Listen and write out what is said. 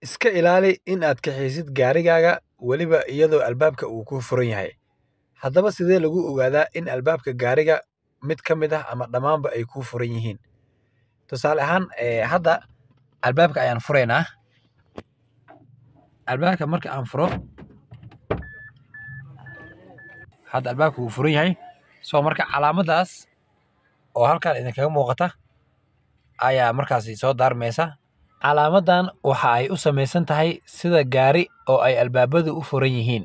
Iska ilaali in aad kaxaysid gaarigaaga weliba iyadoo albaabka uu ku furan yahay. Haddaba sidee lagu ogaadaa in albaabka gaariga mid ka mid ah ama dhammaanba ay kuu furan yihiin? Tusaale ahaan, ee eh, hadda albaabka ayaan furaynaa Albaabka marka aan furo, hadda albaabka wuu furan yahay. soo marka calaamadaas oo halkaan idinkaga muuqata ayaa markaasi soo daarmaysa calaamaddan waxa ay u samaysan tahay sida gaari oo ay albaabadu u furan yihiin.